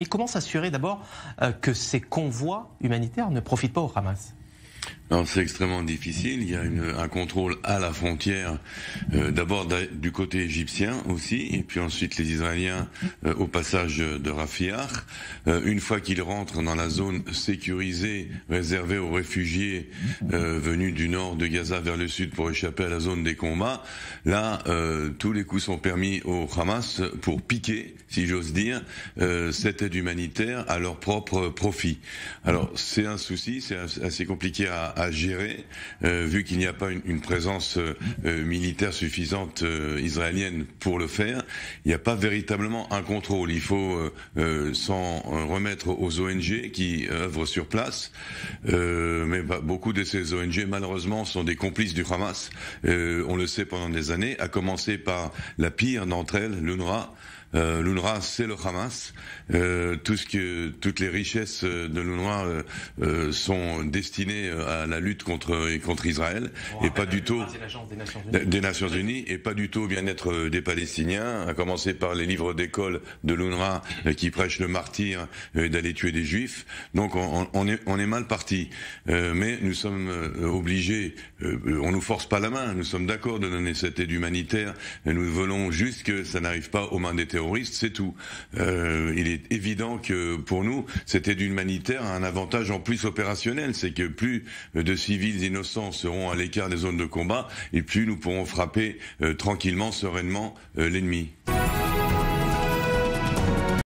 Et comment s'assurer d'abord euh, que ces convois humanitaires ne profitent pas au Hamas c'est extrêmement difficile. Il y a une, un contrôle à la frontière, euh, d'abord du côté égyptien aussi, et puis ensuite les Israéliens euh, au passage de Rafiah. Euh, une fois qu'ils rentrent dans la zone sécurisée réservée aux réfugiés venus du nord de Gaza vers le sud pour échapper à la zone des combats, là, tous les coups sont permis au Hamas pour piquer, si j'ose dire, cette aide humanitaire à leur propre profit. Alors, c'est un souci, c'est assez compliqué à à gérer, euh, vu qu'il n'y a pas une, présence euh, euh, militaire suffisante israélienne pour le faire. Il n'y a pas véritablement un contrôle. Il faut s'en remettre aux ONG qui œuvrent sur place, mais bah, beaucoup de ces ONG, malheureusement, sont des complices du Hamas. on le sait pendant des années, à commencer par la pire d'entre elles, l'UNRWA. Euh, L'UNRWA, c'est le Hamas. Euh, tout ce que, toutes les richesses euh, de l'UNRWA euh, euh sont destinées à la lutte contre, contre Israël et pas du tout des Nations, Unies. et pas du tout au bien-être des Palestiniens, à commencer par les livres d'école de l'UNRWA qui prêchent le martyr d'aller tuer des Juifs. Donc on, est, mal parti, mais nous sommes obligés. on nous force pas la main. Nous sommes d'accord de donner cette aide humanitaire. Et nous voulons juste que ça n'arrive pas aux mains des terroristes terroristes, c'est tout. Euh, il est évident que pour nous, c'était d'humanitaire un avantage en plus opérationnel, c'est que plus de civils innocents seront à l'écart des zones de combat, et plus nous pourrons frapper euh, tranquillement, sereinement euh, l'ennemi.